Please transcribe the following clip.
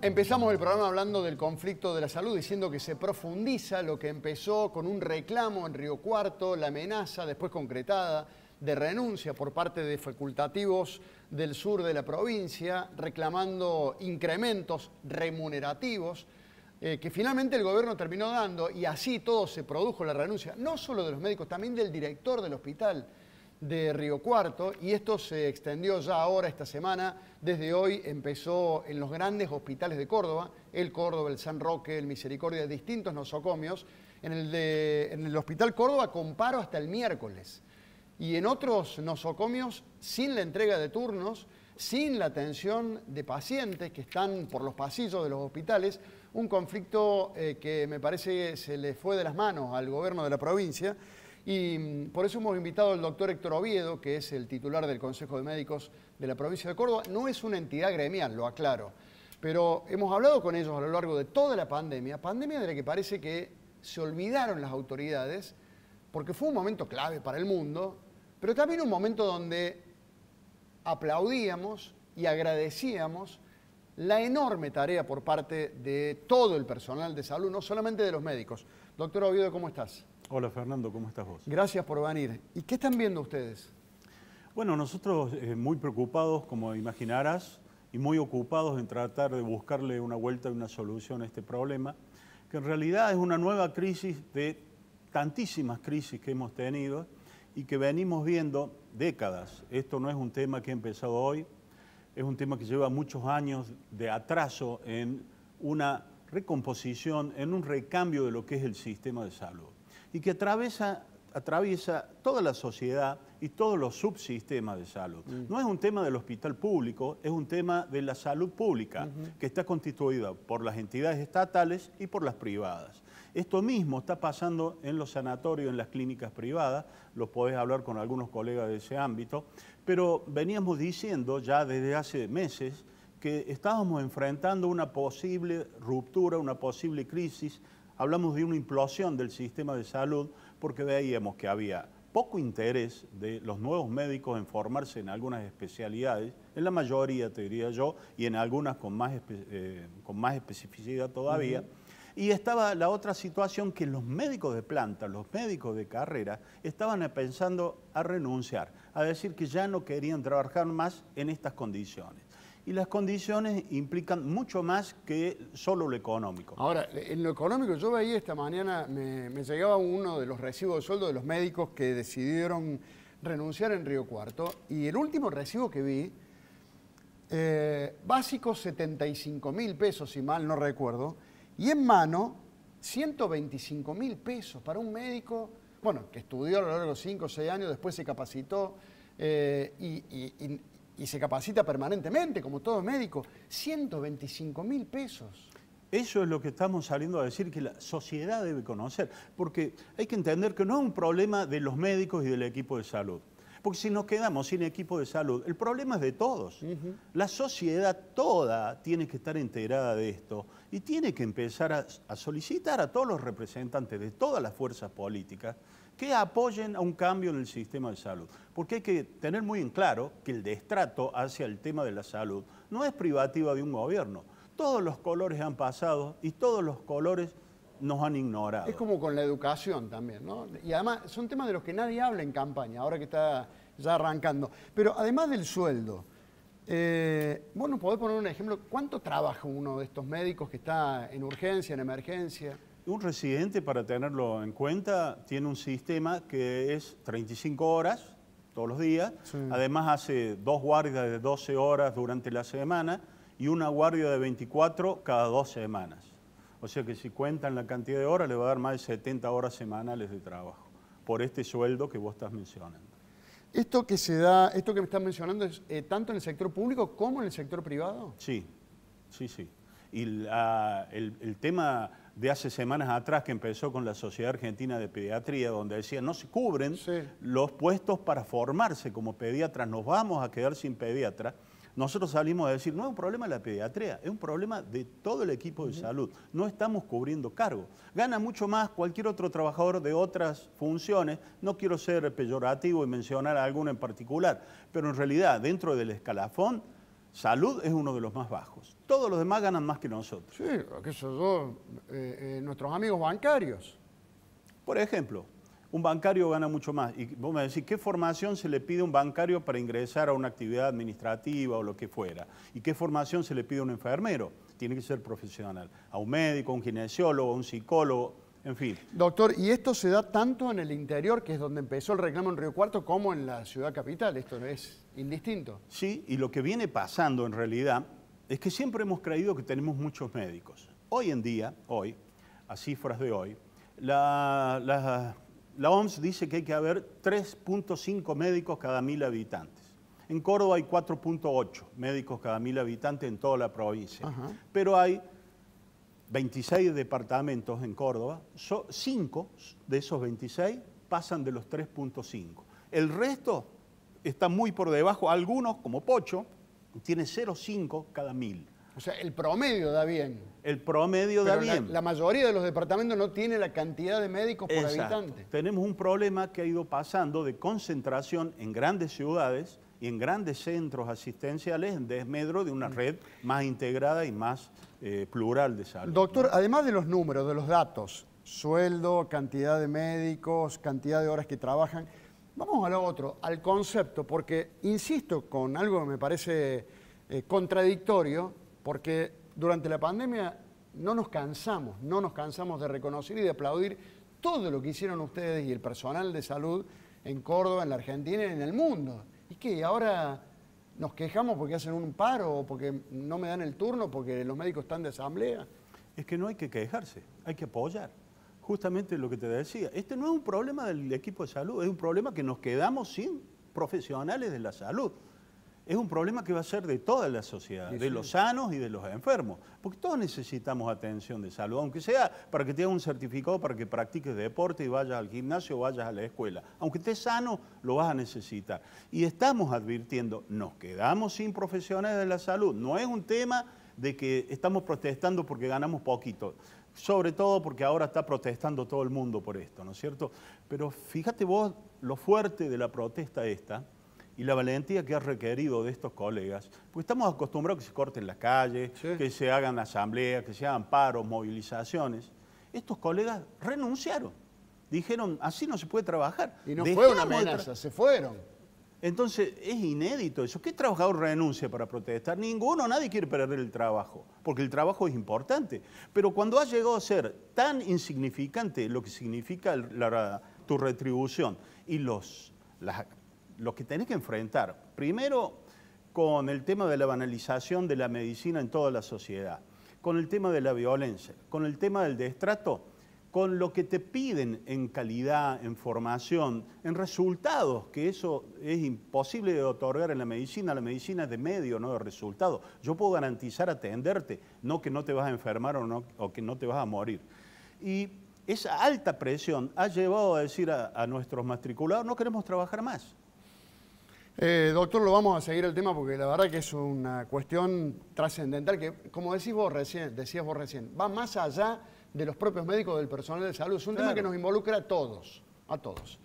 Empezamos el programa hablando del conflicto de la salud, diciendo que se profundiza lo que empezó con un reclamo en Río Cuarto, la amenaza después concretada de renuncia por parte de facultativos del sur de la provincia, reclamando incrementos remunerativos, eh, que finalmente el gobierno terminó dando y así todo se produjo la renuncia, no solo de los médicos, también del director del hospital de Río Cuarto y esto se extendió ya ahora esta semana. Desde hoy empezó en los grandes hospitales de Córdoba, el Córdoba, el San Roque, el Misericordia, distintos nosocomios. En el, Hospital Córdoba comparo hasta el miércoles. Y en otros nosocomios, sin la entrega de turnos, sin la atención de pacientes que están por los pasillos de los hospitales, un conflicto eh, que me parece se le fue de las manos al gobierno de la provincia. Y mm, por eso hemos invitado al doctor Héctor Oviedo, que es el titular del Consejo de Médicos de la provincia de Córdoba. No es una entidad gremial, lo aclaro. Pero hemos hablado con ellos a lo largo de toda la pandemia, pandemia de la que parece que se olvidaron las autoridades, porque fue un momento clave para el mundo, pero también un momento donde aplaudíamos y agradecíamos la enorme tarea por parte de todo el personal de salud, no solamente de los médicos. Doctor Oviedo, ¿cómo estás? Hola Fernando, ¿cómo estás vos? Gracias por venir. ¿Y qué están viendo ustedes? Bueno, nosotros eh, muy preocupados, como imaginarás, y muy ocupados en tratar de buscarle una vuelta y una solución a este problema, que en realidad es una nueva crisis de tantísimas crisis que hemos tenido y que venimos viendo décadas. Esto no es un tema que ha empezado hoy, es un tema que lleva muchos años de atraso en una recomposición, en un recambio de lo que es el sistema de salud y que atraviesa, atraviesa toda la sociedad y todos los subsistemas de salud. Mm. No es un tema del hospital público, es un tema de la salud pública, que está constituida por las entidades estatales y por las privadas. Esto mismo está pasando en los sanatorios, en las clínicas privadas, lo podés hablar con algunos colegas de ese ámbito, pero veníamos diciendo ya desde hace meses que estábamos enfrentando una posible ruptura, una posible crisis hablamos de una implosión del sistema de salud porque veíamos que había poco interés de los nuevos médicos en formarse en algunas especialidades, en la mayoría te diría yo, y en algunas con más, eh, especificidad todavía. Y estaba la otra situación que los médicos de planta, los médicos de carrera, estaban pensando a renunciar, a decir que ya no querían trabajar más en estas condiciones y las condiciones implican mucho más que solo lo económico. Ahora, en lo económico, yo veía esta mañana, me, llegaba uno de los recibos de sueldo de los médicos que decidieron renunciar en Río Cuarto y el último recibo que vi, eh, básico 75 mil pesos, si mal no recuerdo, y en mano 125 mil pesos para un médico, bueno, que estudió a lo largo de los 5 o 6 años, después se capacitó eh, y y se capacita permanentemente, como todo médico, 125 mil pesos. Eso es lo que estamos saliendo a decir que la sociedad debe conocer, porque hay que entender que no es un problema de los médicos y del equipo de salud. Porque si nos quedamos sin equipo de salud, el problema es de todos. La sociedad toda tiene que estar integrada de esto y tiene que empezar a, a solicitar a todos los representantes de todas las fuerzas políticas que apoyen a un cambio en el sistema de salud. Porque hay que tener muy en claro que el destrato hacia el tema de la salud no es privativa de un gobierno. Todos los colores han pasado y todos los colores nos han ignorado. Es como con la educación también, ¿no? Y además son temas de los que nadie habla en campaña, ahora que está ya arrancando. Pero además del sueldo, bueno eh, vos nos podés poner un ejemplo, ¿cuánto trabaja uno de estos médicos que está en urgencia, en emergencia? Un residente, para tenerlo en cuenta, tiene un sistema que es 35 horas todos los días, además hace dos guardias de 12 horas durante la semana y una guardia de 24 cada dos semanas. O sea que si cuentan la cantidad de horas, le va a dar más de 70 horas semanales de trabajo por este sueldo que vos estás mencionando. Esto que se da, esto que me estás mencionando es eh, tanto en el sector público como en el sector privado. Sí, sí, sí. Y el, tema de hace semanas atrás que empezó con la Sociedad Argentina de Pediatría, donde decía no se cubren los puestos para formarse como pediatras, nos vamos a quedar sin pediatras. Nosotros salimos a decir, no es un problema de la pediatría, es un problema de todo el equipo de salud. No estamos cubriendo cargo. Gana mucho más cualquier otro trabajador de otras funciones. No quiero ser peyorativo y mencionar a alguno en particular, pero en realidad dentro del escalafón, salud es uno de los más bajos. Todos los demás ganan más que nosotros. Sí, que dos, eh, eh, nuestros amigos bancarios. Por ejemplo, un bancario gana mucho más. Y vos me decís, ¿qué formación se le pide a un bancario para ingresar a una actividad administrativa o lo que fuera? ¿Y qué formación se le pide a un enfermero? Tiene que ser profesional. A un médico, a un kinesiólogo, a un psicólogo, en fin. Doctor, y esto se da tanto en el interior, que es donde empezó el reclamo en Río Cuarto, como en la ciudad capital. Esto no es indistinto. Sí, y lo que viene pasando en realidad es que siempre hemos creído que tenemos muchos médicos. Hoy en día, hoy, a cifras de hoy, las la OMS dice que hay que haber 3.5 médicos cada mil habitantes. En Córdoba hay 4.8 médicos cada mil habitantes en toda la provincia. Pero hay 26 departamentos en Córdoba. 5 de esos 26 pasan de los 3.5. El resto está muy por debajo. Algunos, como Pocho, tiene 0.5 cada mil. O sea, el promedio da bien. El promedio da bien. La mayoría de los departamentos no tiene la cantidad de médicos por habitante. Tenemos un problema que ha ido pasando de concentración en grandes ciudades y en grandes centros asistenciales en desmedro de una mm. red más integrada y más eh, plural de salud. Doctor, además de los números, de los datos, sueldo, cantidad de médicos, cantidad de horas que trabajan, vamos a lo otro, al concepto, porque insisto con algo que me parece eh, contradictorio, porque durante la pandemia no nos cansamos, no nos cansamos de reconocer y de aplaudir todo lo que hicieron ustedes y el personal de salud en Córdoba, en la Argentina y en el mundo. Y que ahora nos quejamos porque hacen un paro o porque no me dan el turno porque los médicos están de asamblea. Es que no hay que quejarse, hay que apoyar. Justamente lo que te decía, este no es un problema del equipo de salud, es un problema que nos quedamos sin profesionales de la salud es un problema que va a ser de toda la sociedad, de los sanos y de los enfermos, porque todos necesitamos atención de salud, aunque sea para que tengas un certificado para que practiques deporte y vayas al gimnasio o vayas a la escuela. Aunque estés sano, lo vas a necesitar. Y estamos advirtiendo, nos quedamos sin profesionales de la salud. No es un tema de que estamos protestando porque ganamos poquito sobre todo porque ahora está protestando todo el mundo por esto, ¿no es cierto? Pero fíjate vos lo fuerte de la protesta esta, y la valentía que ha requerido de estos colegas, porque estamos acostumbrados a que se corten las calles, que se hagan asambleas, que se hagan paros, movilizaciones. Estos colegas renunciaron. Dijeron, así no se puede trabajar. Y no fue una amenaza, se fueron. Entonces, es inédito eso. ¿Qué trabajador renuncia para protestar? Ninguno, nadie quiere perder el trabajo, porque el trabajo es importante. Pero cuando ha llegado a ser tan insignificante lo que significa tu retribución y los, las lo que tenés que enfrentar, primero con el tema de la banalización de la medicina en toda la sociedad, con el tema de la violencia, con el tema del destrato, con lo que te piden en calidad, en formación, en resultados, que eso es imposible de otorgar en la medicina, la medicina es de medio, no de resultado. Yo puedo garantizar atenderte, no que no te vas a enfermar o, no, que no te vas a morir. Y esa alta presión ha llevado a decir a nuestros matriculados, no queremos trabajar más. Eh, doctor, lo vamos a seguir el tema porque la verdad que es una cuestión trascendental que, como decís vos recién, decías vos recién, va más allá de los propios médicos, del personal de salud. Es un tema que nos involucra a todos, a todos.